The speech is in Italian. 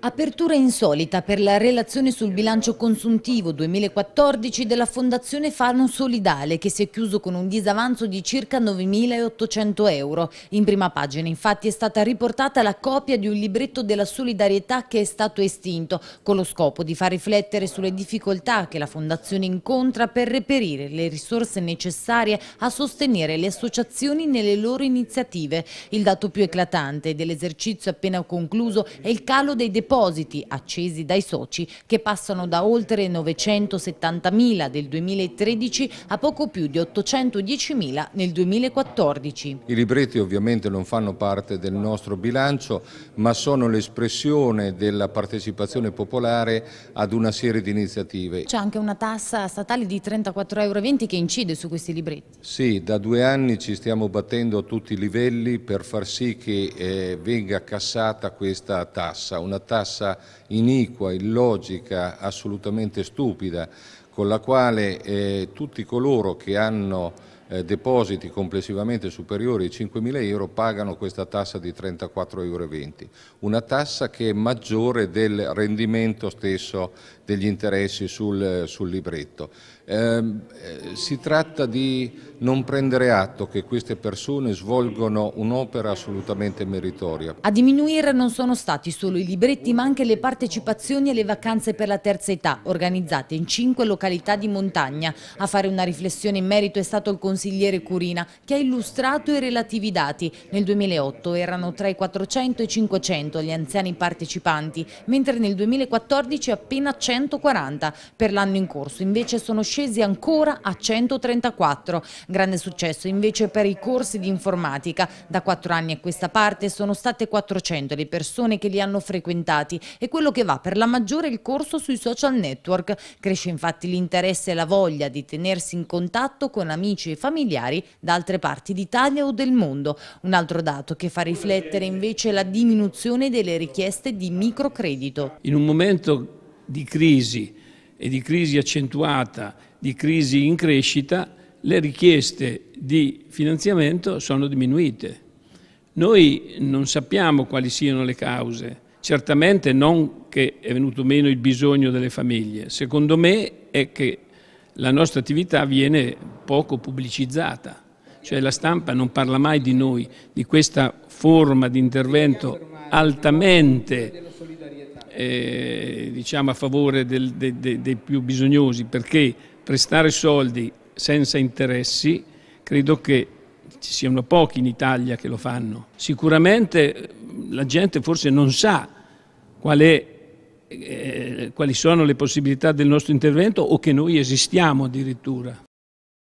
Apertura insolita per la relazione sul bilancio consuntivo 2014 della Fondazione Fano Solidale che si è chiuso con un disavanzo di circa 9.800 euro. In prima pagina infatti è stata riportata la copia di un libretto della solidarietà che è stato estinto con lo scopo di far riflettere sulle difficoltà che la Fondazione incontra per reperire le risorse necessarie a sostenere le associazioni nelle loro iniziative. Il dato più eclatante dell'esercizio appena concluso è il calo dei depositi accesi dai soci che passano da oltre 970.000 del 2013 a poco più di 810.000 nel 2014. I libretti ovviamente non fanno parte del nostro bilancio ma sono l'espressione della partecipazione popolare ad una serie di iniziative. C'è anche una tassa statale di 34,20 euro che incide su questi libretti? Sì, da due anni ci stiamo battendo a tutti i livelli per far sì che eh, venga cassata questa tassa tassa, una tassa iniqua, illogica, assolutamente stupida, con la quale eh, tutti coloro che hanno eh, depositi complessivamente superiori ai 5.000 euro pagano questa tassa di 34,20 euro, una tassa che è maggiore del rendimento stesso degli interessi sul, sul libretto. Ehm, eh, si tratta di non prendere atto che queste persone svolgono un'opera assolutamente meritoria. A diminuire non sono stati solo i libretti ma anche le partecipazioni alle vacanze per la terza età organizzate in cinque località di montagna. A fare una riflessione in merito è stato il Consiglio consigliere Curina, che ha illustrato i relativi dati. Nel 2008 erano tra i 400 e i 500 gli anziani partecipanti, mentre nel 2014 appena 140. Per l'anno in corso invece sono scesi ancora a 134. Grande successo invece per i corsi di informatica. Da 4 anni a questa parte sono state 400 le persone che li hanno frequentati e quello che va per la maggiore è il corso sui social network. Cresce infatti l'interesse e la voglia di tenersi in contatto con amici e familiari da altre parti d'Italia o del mondo. Un altro dato che fa riflettere invece è la diminuzione delle richieste di microcredito. In un momento di crisi e di crisi accentuata, di crisi in crescita, le richieste di finanziamento sono diminuite. Noi non sappiamo quali siano le cause, certamente non che è venuto meno il bisogno delle famiglie, secondo me è che la nostra attività viene poco pubblicizzata, cioè la stampa non parla mai di noi, di questa forma di intervento altamente eh, diciamo a favore del, de, de, dei più bisognosi, perché prestare soldi senza interessi credo che ci siano pochi in Italia che lo fanno. Sicuramente la gente forse non sa qual è eh, quali sono le possibilità del nostro intervento o che noi esistiamo addirittura.